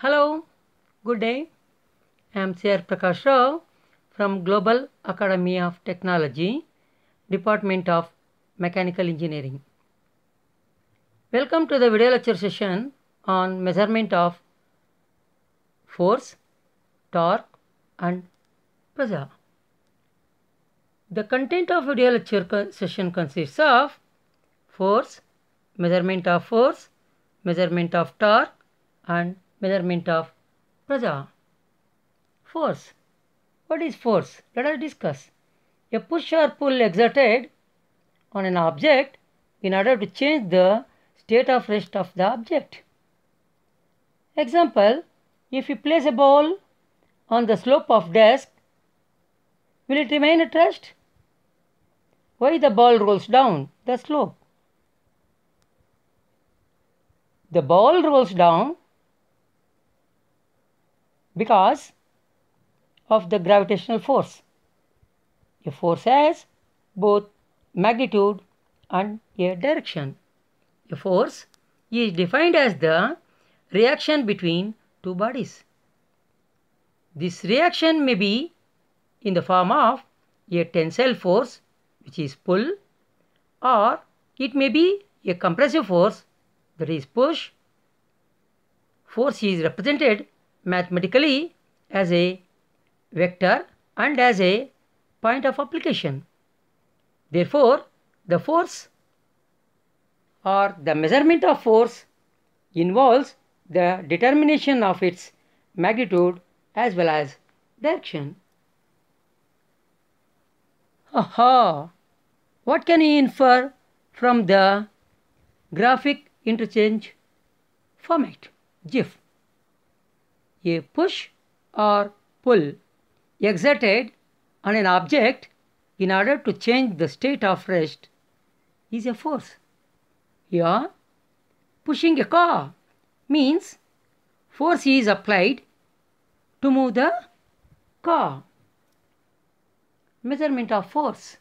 Hello, good day. I am Sir Prakash Rao from Global Academy of Technology, Department of Mechanical Engineering. Welcome to the video lecture session on measurement of force, torque and pressure. The content of video lecture session consists of force, measurement of force, measurement of torque and measurement of pressure. Force. What is force? Let us discuss. A push or pull exerted on an object in order to change the state of rest of the object. Example, if you place a ball on the slope of desk, will it remain at rest? Why the ball rolls down the slope? The ball rolls down because of the gravitational force. A force has both magnitude and a direction. A force is defined as the reaction between two bodies. This reaction may be in the form of a tensile force which is pull or it may be a compressive force that is push. Force is represented mathematically as a vector and as a point of application. Therefore, the force or the measurement of force involves the determination of its magnitude as well as direction. Aha! What can we infer from the graphic interchange format GIF? a push or pull exerted on an object in order to change the state of rest is a force. Here, pushing a car means force is applied to move the car. Measurement of force.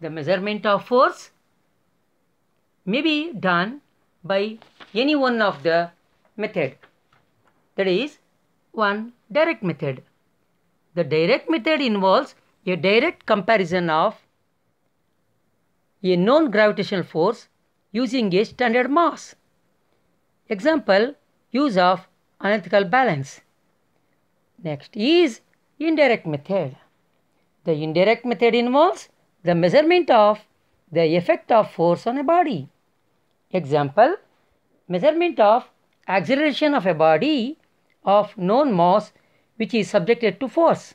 The measurement of force may be done by any one of the method. That is one direct method. The direct method involves a direct comparison of a known gravitational force using a standard mass. Example, use of analytical balance. Next is indirect method. The indirect method involves the measurement of the effect of force on a body. Example, measurement of acceleration of a body of known mass which is subjected to force.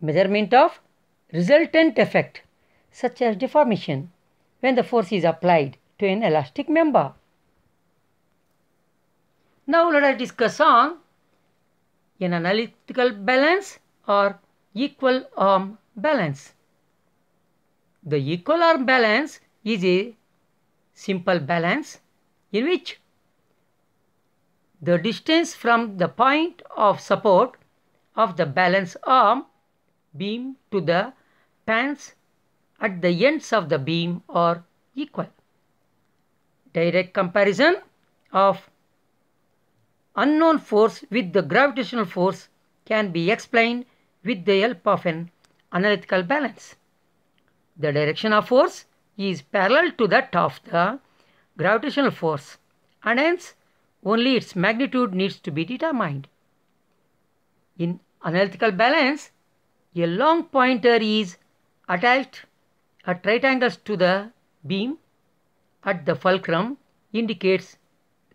Measurement of resultant effect such as deformation when the force is applied to an elastic member. Now let us discuss on an analytical balance or equal arm balance. The equal arm balance is a simple balance in which the distance from the point of support of the balance arm beam to the pans at the ends of the beam are equal. Direct comparison of unknown force with the gravitational force can be explained with the help of an analytical balance. The direction of force is parallel to that of the gravitational force and hence only its magnitude needs to be determined. In analytical balance, a long pointer is attached at right angles to the beam at the fulcrum indicates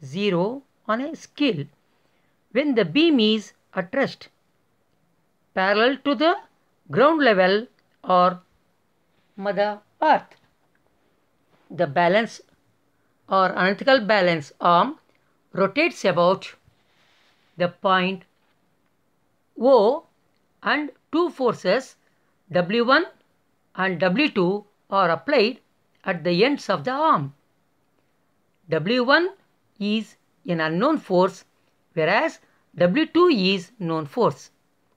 0 on a scale when the beam is at rest parallel to the ground level or mother earth. The balance or analytical balance arm rotates about the point O and two forces W1 and W2 are applied at the ends of the arm. W1 is an unknown force whereas W2 is known force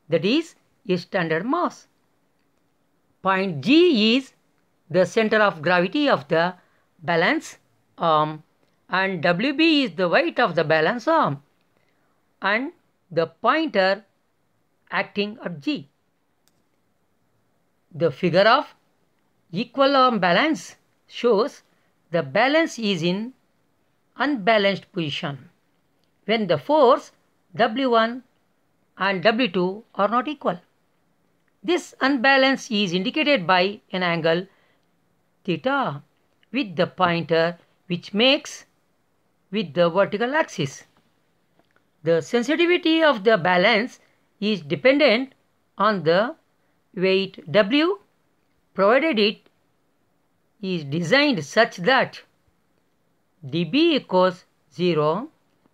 that is a standard mass. Point G is the center of gravity of the balance arm and WB is the weight of the balance arm and the pointer acting at G. The figure of equal arm balance shows the balance is in unbalanced position when the force W1 and W2 are not equal. This unbalance is indicated by an angle theta with the pointer which makes with the vertical axis. The sensitivity of the balance is dependent on the weight W provided it is designed such that dB equals 0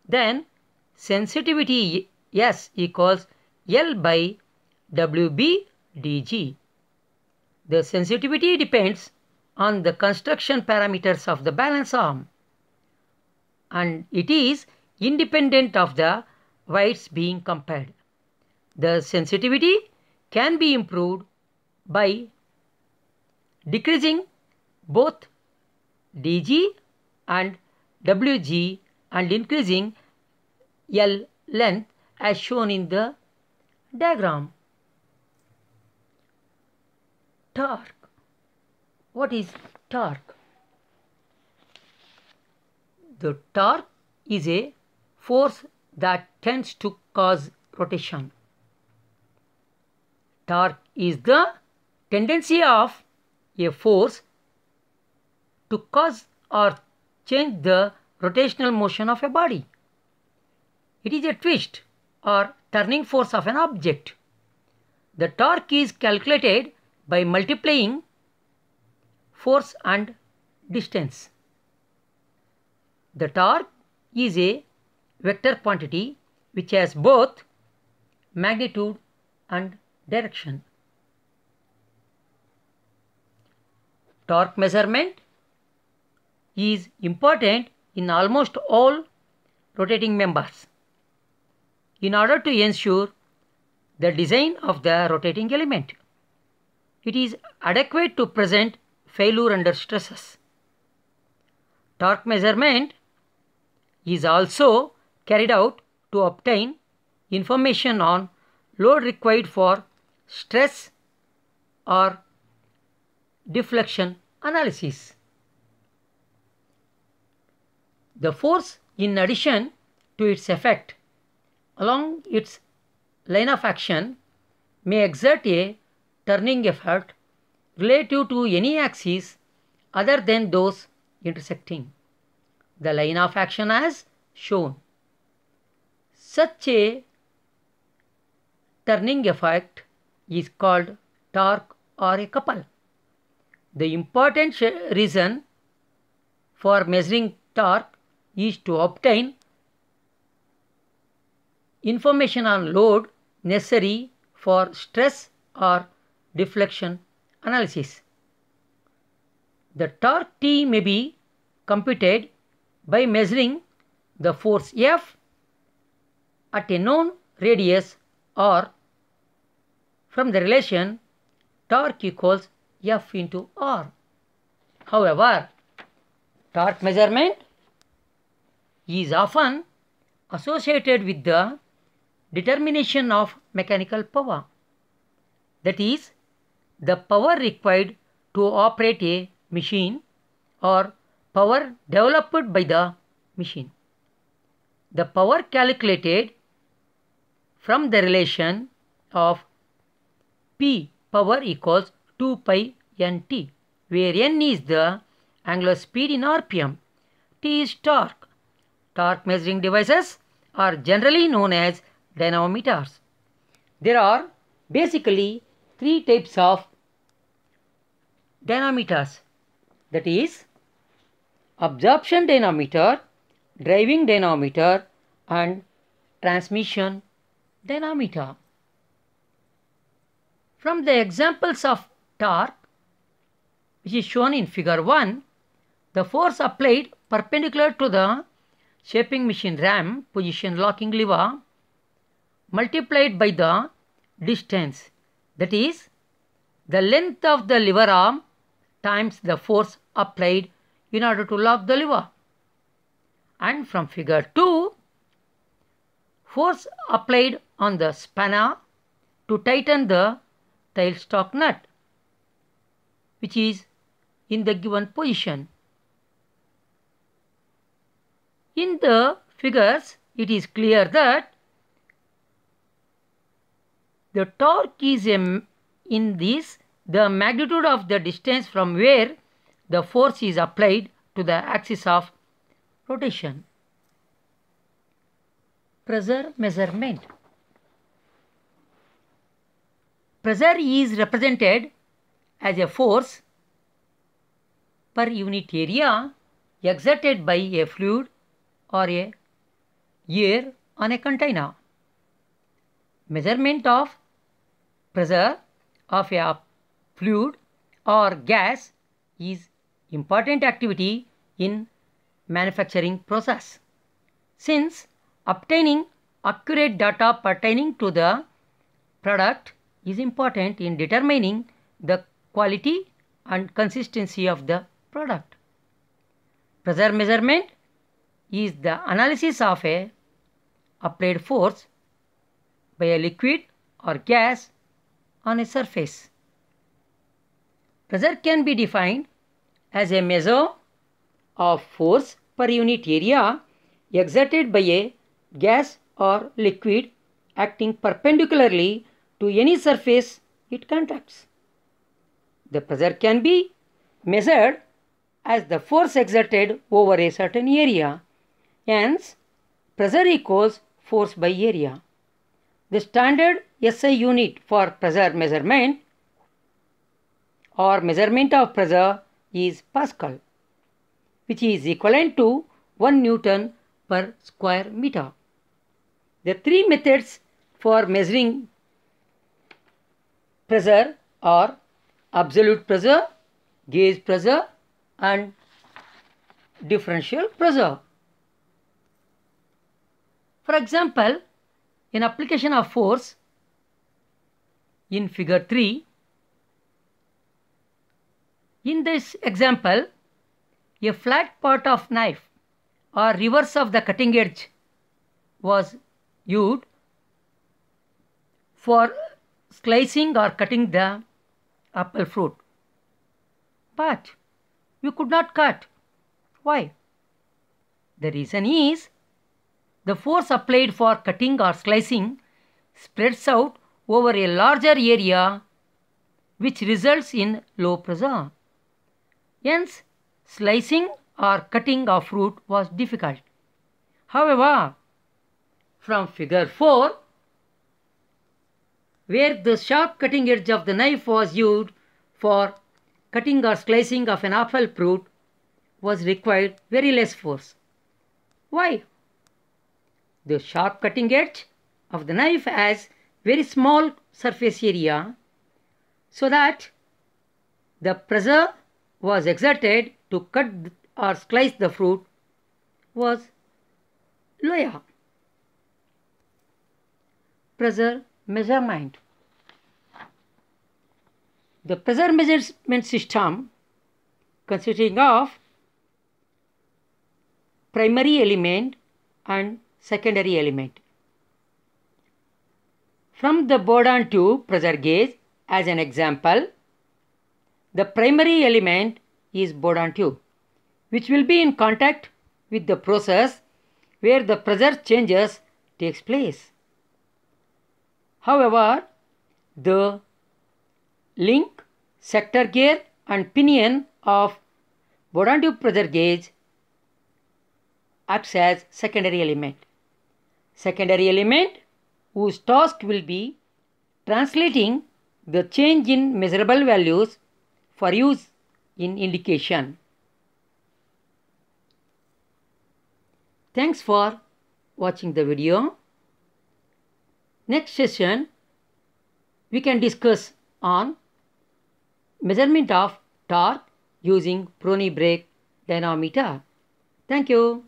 then sensitivity S equals L by WB dg. The sensitivity depends on the construction parameters of the balance arm and it is independent of the whites being compared. The sensitivity can be improved by decreasing both DG and WG and increasing L length as shown in the diagram. Torque. What is torque? The torque is a force that tends to cause rotation. Torque is the tendency of a force to cause or change the rotational motion of a body. It is a twist or turning force of an object. The torque is calculated by multiplying force and distance. The torque is a vector quantity which has both magnitude and direction. Torque measurement is important in almost all rotating members in order to ensure the design of the rotating element. It is adequate to present failure under stresses. Torque measurement is also carried out to obtain information on load required for stress or deflection analysis. The force in addition to its effect along its line of action may exert a turning effort relative to any axis other than those intersecting the line of action as shown. Such a turning effect is called torque or a couple. The important reason for measuring torque is to obtain information on load necessary for stress or deflection analysis. The torque T may be computed by measuring the force F at a known radius or from the relation torque equals F into R. However, torque measurement is often associated with the determination of mechanical power. That is, the power required to operate a machine or power developed by the machine. The power calculated from the relation of P power equals 2 pi nt where n is the angular speed in rpm. T is torque. Torque measuring devices are generally known as dynamometers. There are basically three types of dynamometers that is absorption dynamometer, driving dynamometer and transmission dynamometer. From the examples of torque which is shown in figure 1, the force applied perpendicular to the shaping machine ram position locking lever multiplied by the distance that is the length of the lever arm times the force applied in order to lock the lever, And from figure 2, force applied on the spanner to tighten the tailstock nut which is in the given position. In the figures, it is clear that the torque is in this the magnitude of the distance from where the force is applied to the axis of rotation. Pressure measurement. Pressure is represented as a force per unit area exerted by a fluid or a air on a container. Measurement of pressure of a fluid or gas is important activity in manufacturing process. Since obtaining accurate data pertaining to the product is important in determining the quality and consistency of the product. Pressure measurement is the analysis of a applied force by a liquid or gas on a surface. Pressure can be defined as a measure of force per unit area exerted by a gas or liquid acting perpendicularly to any surface it contacts. The pressure can be measured as the force exerted over a certain area. Hence, pressure equals force by area. The standard SI unit for pressure measurement or measurement of pressure is Pascal, which is equivalent to 1 Newton per square meter. The three methods for measuring pressure are absolute pressure, gauge pressure and differential pressure. For example, in application of force in figure 3, in this example, a flat part of knife or reverse of the cutting edge was used for slicing or cutting the apple fruit. But you could not cut. Why? The reason is the force applied for cutting or slicing spreads out over a larger area which results in low pressure. Hence, slicing or cutting of fruit was difficult. However, from figure 4, where the sharp cutting edge of the knife was used for cutting or slicing of an apple fruit was required very less force. Why? The sharp cutting edge of the knife has very small surface area so that the pressure was exerted to cut or slice the fruit was loya. Pressure measurement. The pressure measurement system consisting of primary element and secondary element. From the Bourdon tube pressure gauge as an example, the primary element is boron tube which will be in contact with the process where the pressure changes takes place. However, the link, sector gear and pinion of boron tube pressure gauge acts as secondary element. Secondary element whose task will be translating the change in measurable values for use in indication. Thanks for watching the video. Next session, we can discuss on measurement of torque using Prony brake dynamometer. Thank you.